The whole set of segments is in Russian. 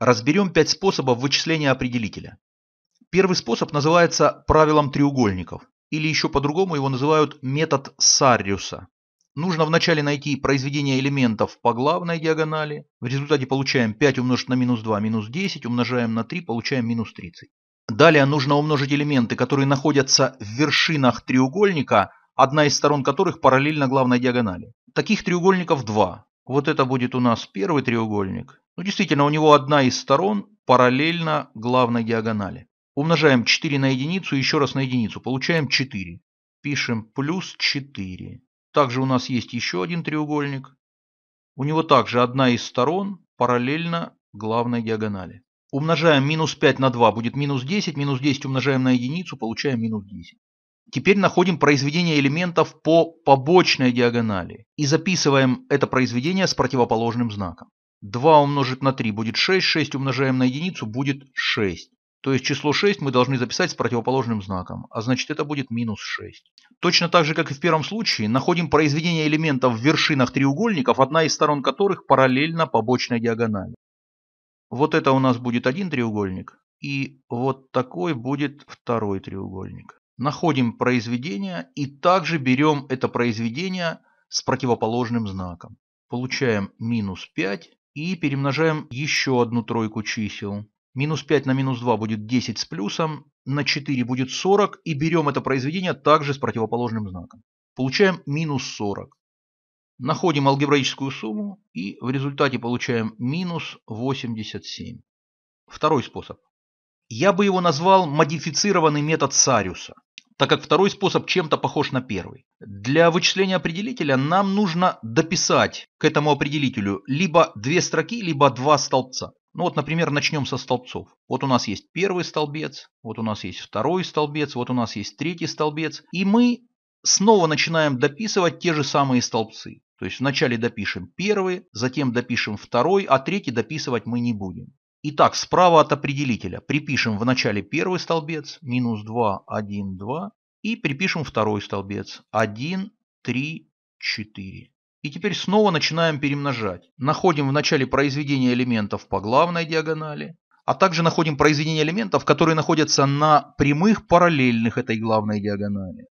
Разберем пять способов вычисления определителя. Первый способ называется правилом треугольников, или еще по-другому его называют метод Сарриуса. Нужно вначале найти произведение элементов по главной диагонали, в результате получаем 5 умножить на минус 2, минус 10, умножаем на 3, получаем минус 30. Далее нужно умножить элементы, которые находятся в вершинах треугольника, одна из сторон которых параллельна главной диагонали. Таких треугольников два. Вот это будет у нас первый треугольник, ну, действительно, у него одна из сторон параллельно главной диагонали. Умножаем 4 на единицу, еще раз на единицу. Получаем 4. Пишем плюс 4. Также у нас есть еще один треугольник. У него также одна из сторон параллельно главной диагонали. Умножаем минус 5 на 2, будет минус 10. Минус 10 умножаем на единицу, получаем минус 10. Теперь находим произведение элементов по побочной диагонали и записываем это произведение с противоположным знаком. 2 умножить на 3 будет 6, 6 умножаем на единицу будет 6. То есть число 6 мы должны записать с противоположным знаком, а значит это будет минус 6. Точно так же, как и в первом случае, находим произведение элементов в вершинах треугольников, одна из сторон которых параллельно побочной диагонали. Вот это у нас будет один треугольник, и вот такой будет второй треугольник. Находим произведение и также берем это произведение с противоположным знаком. Получаем минус 5 и перемножаем еще одну тройку чисел. Минус 5 на минус 2 будет 10 с плюсом, на 4 будет 40 и берем это произведение также с противоположным знаком. Получаем минус 40. Находим алгебраическую сумму и в результате получаем минус 87. Второй способ. Я бы его назвал модифицированный метод Сариуса так как второй способ чем-то похож на первый. Для вычисления определителя нам нужно дописать к этому определителю либо две строки, либо два столбца. Ну вот, например, начнем со столбцов. Вот у нас есть первый столбец, вот у нас есть второй столбец, вот у нас есть третий столбец. И мы снова начинаем дописывать те же самые столбцы. То есть вначале допишем первый, затем допишем второй, а третий дописывать мы не будем. Итак, справа от определителя припишем в начале первый столбец, минус 2, 1, 2. И припишем второй столбец, 1, 3, 4. И теперь снова начинаем перемножать. Находим в начале произведение элементов по главной диагонали, а также находим произведение элементов, которые находятся на прямых параллельных этой главной диагонали.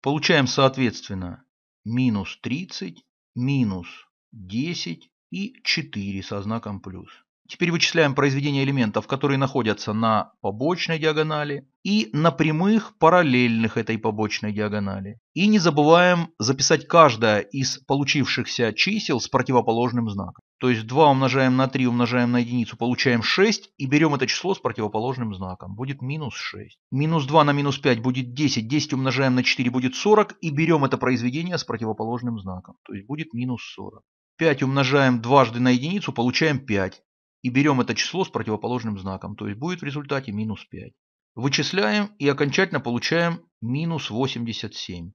Получаем соответственно минус 30, минус 10 и 4 со знаком плюс. Теперь вычисляем произведение элементов, которые находятся на побочной диагонали и на прямых параллельных этой побочной диагонали. И не забываем записать каждое из получившихся чисел с противоположным знаком. То есть 2 умножаем на 3 умножаем на единицу, получаем 6 и берем это число с противоположным знаком. Будет минус 6. Минус 2 на минус 5 будет 10, 10 умножаем на 4 будет 40 и берем это произведение с противоположным знаком. То есть будет минус 40. 5 умножаем дважды на единицу, получаем 5 и берем это число с противоположным знаком, то есть будет в результате минус 5. Вычисляем и окончательно получаем минус 87.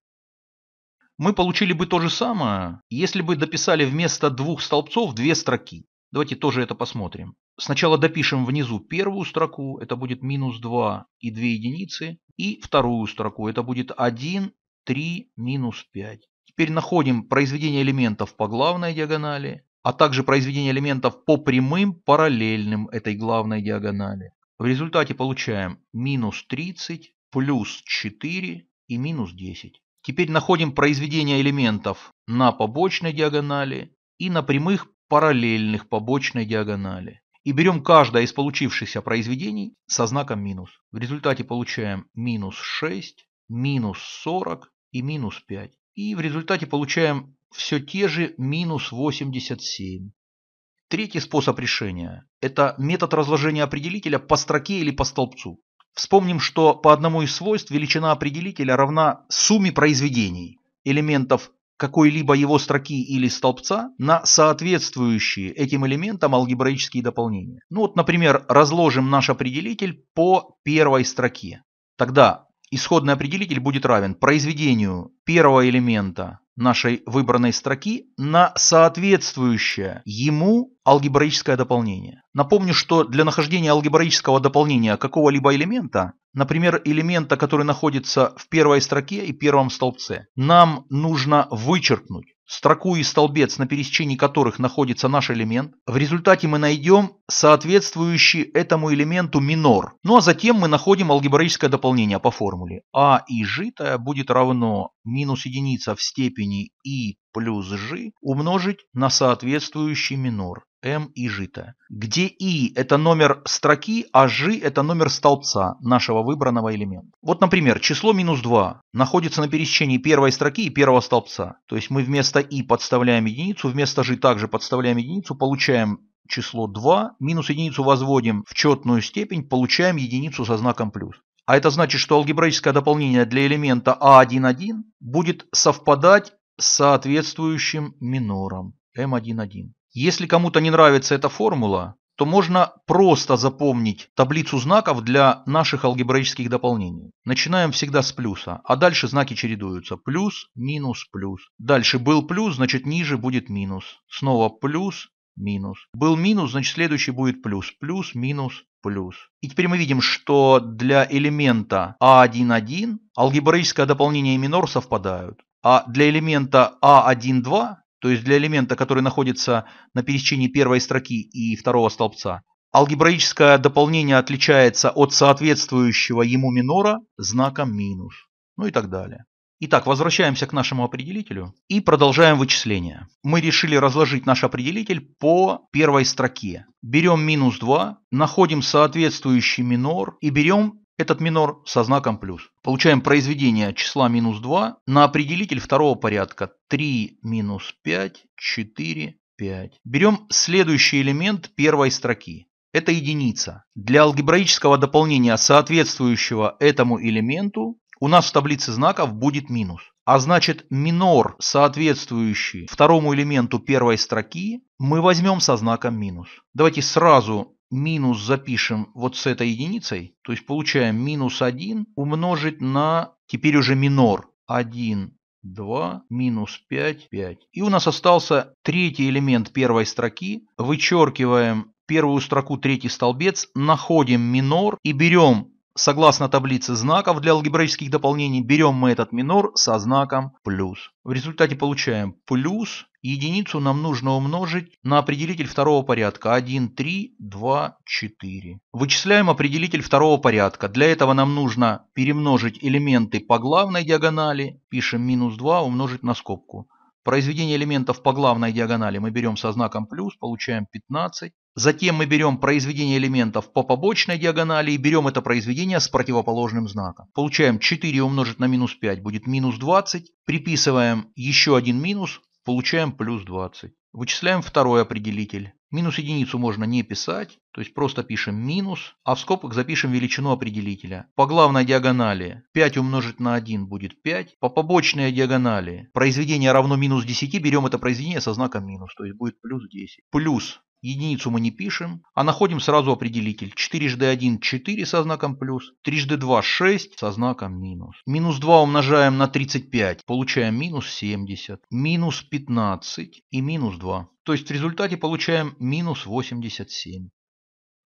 Мы получили бы то же самое, если бы дописали вместо двух столбцов две строки. Давайте тоже это посмотрим. Сначала допишем внизу первую строку, это будет минус 2 и 2 единицы. И вторую строку, это будет 1, 3, минус 5. Теперь находим произведение элементов по главной диагонали а также произведение элементов по прямым параллельным этой главной диагонали. В результате получаем минус 30, плюс 4 и минус 10. Теперь находим произведение элементов на побочной диагонали и на прямых параллельных побочной диагонали. И берем каждое из получившихся произведений со знаком минус. В результате получаем минус 6, минус 40 и минус 5 и в результате получаем все те же минус 87. Третий способ решения – это метод разложения определителя по строке или по столбцу. Вспомним, что по одному из свойств величина определителя равна сумме произведений элементов какой-либо его строки или столбца на соответствующие этим элементам алгебраические дополнения. Ну вот, например, разложим наш определитель по первой строке. Тогда исходный определитель будет равен произведению первого элемента нашей выбранной строки на соответствующее ему алгебраическое дополнение. Напомню, что для нахождения алгебраического дополнения какого-либо элемента, например, элемента, который находится в первой строке и первом столбце, нам нужно вычеркнуть строку и столбец, на пересечении которых находится наш элемент, в результате мы найдем соответствующий этому элементу минор. Ну а затем мы находим алгебраическое дополнение по формуле. А и g будет равно минус единица в степени и плюс g умножить на соответствующий минор. М и жита, где И – это номер строки, а Ж – это номер столбца нашего выбранного элемента. Вот, например, число минус 2 находится на пересечении первой строки и первого столбца. То есть мы вместо И подставляем единицу, вместо Ж также подставляем единицу, получаем число 2, минус единицу возводим в четную степень, получаем единицу со знаком плюс. А это значит, что алгебраическое дополнение для элемента А1,1 будет совпадать с соответствующим минором М1,1. Если кому-то не нравится эта формула, то можно просто запомнить таблицу знаков для наших алгебраических дополнений. Начинаем всегда с плюса, а дальше знаки чередуются. Плюс, минус, плюс. Дальше был плюс, значит ниже будет минус. Снова плюс, минус. Был минус, значит следующий будет плюс. Плюс, минус, плюс. И теперь мы видим, что для элемента А1,1 алгебраическое дополнение и минор совпадают. А для элемента А1,2 то есть для элемента, который находится на пересечении первой строки и второго столбца. Алгебраическое дополнение отличается от соответствующего ему минора знаком минус, ну и так далее. Итак, возвращаемся к нашему определителю и продолжаем вычисление. Мы решили разложить наш определитель по первой строке. Берем минус 2, находим соответствующий минор и берем этот минор со знаком плюс. Получаем произведение числа минус 2 на определитель второго порядка. 3 минус 5, 4, 5. Берем следующий элемент первой строки. Это единица. Для алгебраического дополнения соответствующего этому элементу у нас в таблице знаков будет минус. А значит минор, соответствующий второму элементу первой строки, мы возьмем со знаком минус. Давайте сразу минус запишем вот с этой единицей, то есть получаем минус 1 умножить на, теперь уже минор, 1 2, минус 5, 5. И у нас остался третий элемент первой строки. Вычеркиваем первую строку, третий столбец, находим минор и берем Согласно таблице знаков для алгебраических дополнений, берем мы этот минор со знаком плюс. В результате получаем плюс, единицу нам нужно умножить на определитель второго порядка 1, 3, 2, 4. Вычисляем определитель второго порядка. Для этого нам нужно перемножить элементы по главной диагонали. Пишем минус 2 умножить на скобку. Произведение элементов по главной диагонали мы берем со знаком плюс, получаем 15. Затем мы берем произведение элементов по побочной диагонали и берем это произведение с противоположным знаком. Получаем 4 умножить на минус 5 будет минус 20. Приписываем еще один минус, получаем плюс 20. Вычисляем второй определитель. Минус единицу можно не писать, то есть просто пишем минус, а в скобках запишем величину определителя. По главной диагонали 5 умножить на 1 будет 5. По побочной диагонали произведение равно минус 10, берем это произведение со знаком минус, то есть будет плюс 10. Плюс Единицу мы не пишем, а находим сразу определитель. 4x1 – 4 со знаком плюс, 3x2 – 6 со знаком минус. Минус 2 умножаем на 35, получаем минус 70, минус 15 и минус 2. То есть в результате получаем минус 87.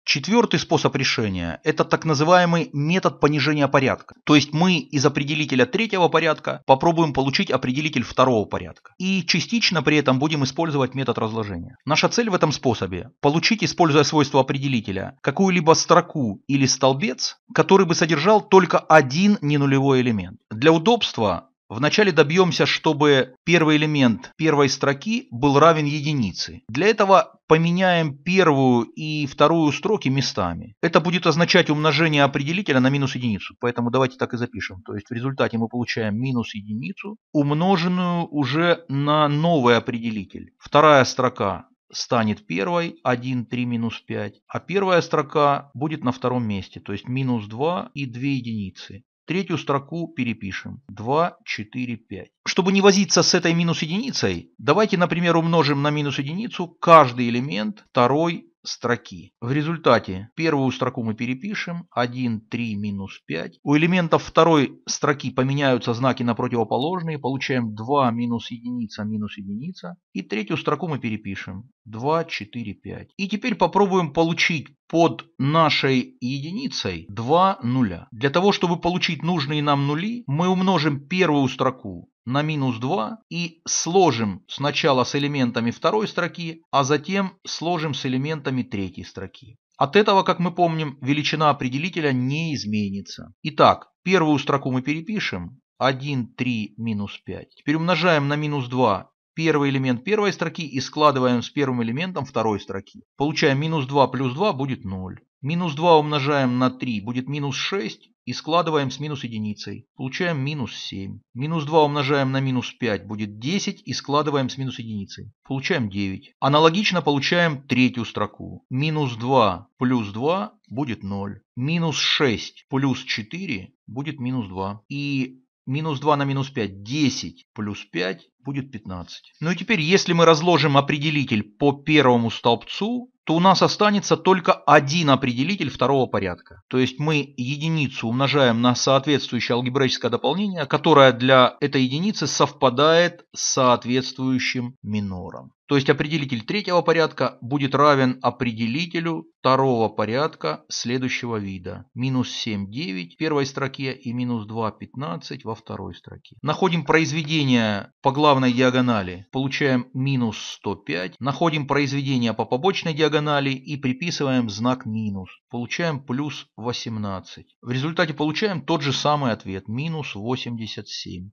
Четвертый способ решения – это так называемый метод понижения порядка. То есть мы из определителя третьего порядка попробуем получить определитель второго порядка. И частично при этом будем использовать метод разложения. Наша цель в этом способе – получить, используя свойство определителя, какую-либо строку или столбец, который бы содержал только один ненулевой элемент. Для удобства Вначале добьемся, чтобы первый элемент первой строки был равен единице. Для этого поменяем первую и вторую строки местами. Это будет означать умножение определителя на минус единицу. Поэтому давайте так и запишем. То есть в результате мы получаем минус единицу, умноженную уже на новый определитель. Вторая строка станет первой 1, 3, минус 5, а первая строка будет на втором месте, то есть минус 2 и 2 единицы. Третью строку перепишем. 2, 4, 5. Чтобы не возиться с этой минус единицей, давайте, например, умножим на минус единицу каждый элемент второй строки. В результате первую строку мы перепишем 1, 3, минус 5. У элементов второй строки поменяются знаки на противоположные. Получаем 2, минус единица, минус единица. И третью строку мы перепишем 2, 4, 5. И теперь попробуем получить под нашей единицей 2 нуля. Для того, чтобы получить нужные нам нули, мы умножим первую строку на минус 2 и сложим сначала с элементами второй строки, а затем сложим с элементами третьей строки. От этого, как мы помним, величина определителя не изменится. Итак, первую строку мы перепишем. 1, 3, минус 5. Теперь умножаем на минус 2 первый элемент первой строки и складываем с первым элементом второй строки. Получаем минус 2 плюс 2 будет 0. Минус 2 умножаем на 3 будет минус 6 и складываем с минус единицей. Получаем минус 7. Минус 2 умножаем на минус 5 будет 10 и складываем с минус единицей. Получаем 9. Аналогично получаем третью строку. Минус 2 плюс 2 будет 0. Минус 6 плюс 4 будет минус 2. И Минус 2 на минус 5 – 10, плюс 5 будет 15. Ну и теперь, если мы разложим определитель по первому столбцу, то у нас останется только один определитель второго порядка. То есть мы единицу умножаем на соответствующее алгебраическое дополнение, которое для этой единицы совпадает с соответствующим минором. То есть определитель третьего порядка будет равен определителю второго порядка следующего вида. Минус 7, 9 в первой строке и минус 2, 15 во второй строке. Находим произведение по главной диагонали. Получаем минус 105. Находим произведение по побочной диагонали и приписываем знак минус. Получаем плюс 18. В результате получаем тот же самый ответ. Минус 87.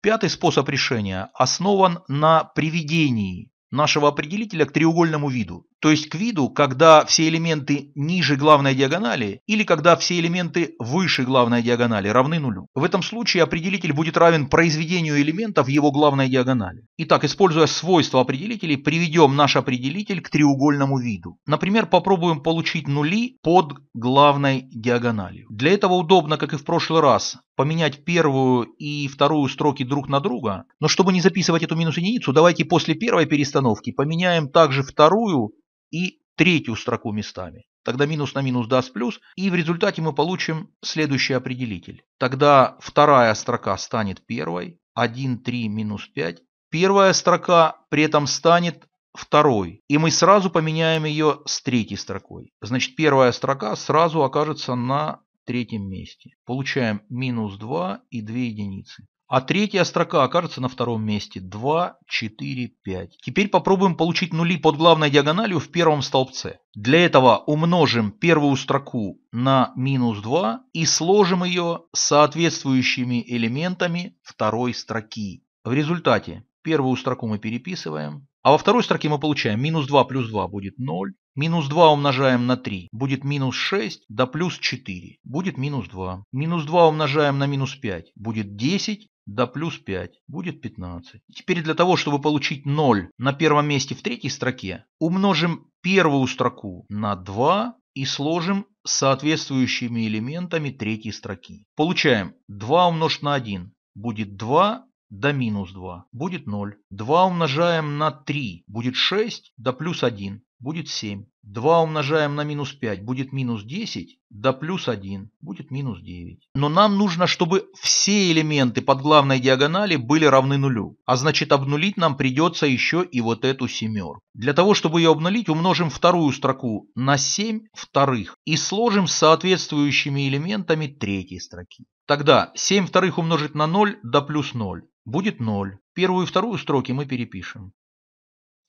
Пятый способ решения основан на приведении нашего определителя к треугольному виду то есть к виду, когда все элементы ниже главной диагонали или когда все элементы выше главной диагонали равны нулю. В этом случае определитель будет равен произведению элементов его главной диагонали. Итак, используя свойства определителей, приведем наш определитель к треугольному виду. Например, попробуем получить нули под главной диагональю. Для этого удобно, как и в прошлый раз, поменять первую и вторую строки друг на друга. Но чтобы не записывать эту минус единицу, давайте после первой перестановки поменяем также вторую и третью строку местами. Тогда минус на минус даст плюс, и в результате мы получим следующий определитель. Тогда вторая строка станет первой, 1, 3, минус 5. Первая строка при этом станет второй, и мы сразу поменяем ее с третьей строкой. Значит, первая строка сразу окажется на третьем месте. Получаем минус 2 и 2 единицы. А третья строка окажется на втором месте. 2, 4, 5. Теперь попробуем получить нули под главной диагональю в первом столбце. Для этого умножим первую строку на минус 2 и сложим ее соответствующими элементами второй строки. В результате первую строку мы переписываем, а во второй строке мы получаем минус 2 плюс 2 будет 0, минус 2 умножаем на 3 будет минус 6, да плюс 4 будет минус 2, минус 2 умножаем на минус 5 будет 10, да плюс 5 будет 15. Теперь для того, чтобы получить 0 на первом месте в третьей строке, умножим первую строку на 2 и сложим соответствующими элементами третьей строки. Получаем 2 умножить на 1 будет 2, до минус 2 будет 0. 2 умножаем на 3 будет 6, до плюс 1 будет 7. 2 умножаем на минус 5 будет минус 10, да плюс 1 будет минус 9. Но нам нужно, чтобы все элементы под главной диагонали были равны нулю. А значит обнулить нам придется еще и вот эту семерку. Для того, чтобы ее обнулить, умножим вторую строку на 7 вторых и сложим с соответствующими элементами третьей строки. Тогда 7 вторых умножить на 0 да плюс 0 будет 0. Первую и вторую строки мы перепишем.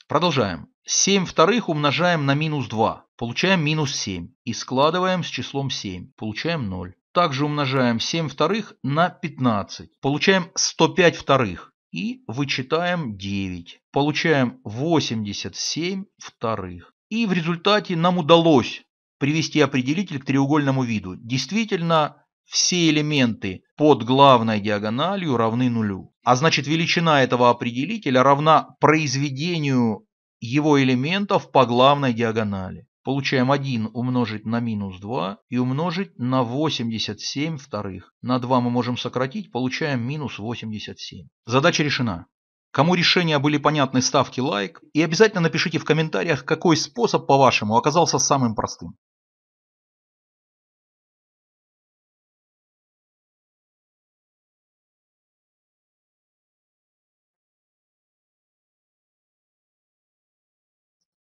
Продолжаем. 7 вторых умножаем на минус 2, получаем минус 7 и складываем с числом 7, получаем 0. Также умножаем 7 вторых на 15, получаем 105 вторых и вычитаем 9, получаем 87 вторых. И в результате нам удалось привести определитель к треугольному виду. Действительно, все элементы под главной диагональю равны нулю. А значит величина этого определителя равна произведению его элементов по главной диагонали. Получаем 1 умножить на минус 2 и умножить на 87 вторых. На 2 мы можем сократить, получаем минус 87. Задача решена. Кому решения были понятны, ставьте лайк. И обязательно напишите в комментариях, какой способ, по-вашему, оказался самым простым.